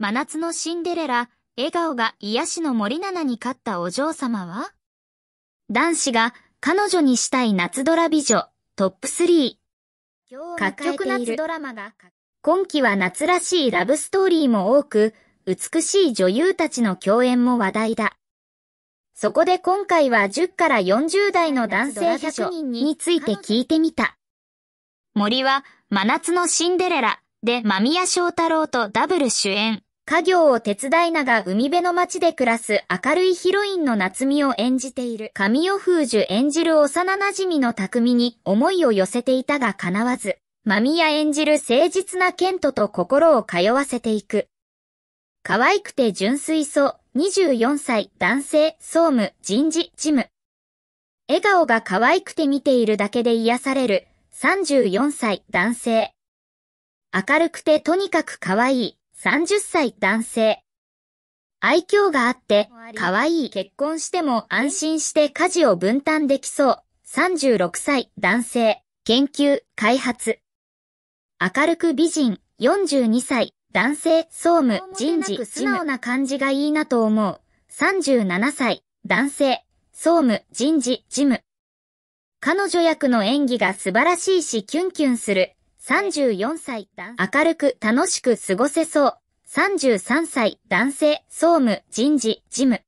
真夏のシンデレラ、笑顔が癒しの森七菜に勝ったお嬢様は男子が彼女にしたい夏ドラ美女トップ3。各局夏ドラマが今季は夏らしいラブストーリーも多く、美しい女優たちの共演も話題だ。そこで今回は10から40代の男性100人について聞いてみた。森は真夏のシンデレラで間宮祥太郎とダブル主演。家業を手伝いなが海辺の町で暮らす明るいヒロインの夏美を演じている神尾風樹演じる幼馴染の匠に思いを寄せていたが叶わず、間宮演じる誠実なケントと心を通わせていく。可愛くて純粋そう、24歳、男性、総務、人事、事務。笑顔が可愛くて見ているだけで癒される、34歳、男性。明るくてとにかく可愛い、30歳男性。愛嬌があって、可愛い結婚しても安心して家事を分担できそう。36歳男性。研究、開発。明るく美人、42歳、男性、総務、人事、素直な感じがいいなと思う。37歳、男性、総務、人事、事務。彼女役の演技が素晴らしいしキュンキュンする。34歳、明るく楽しく過ごせそう。33歳、男性、総務、人事、事務。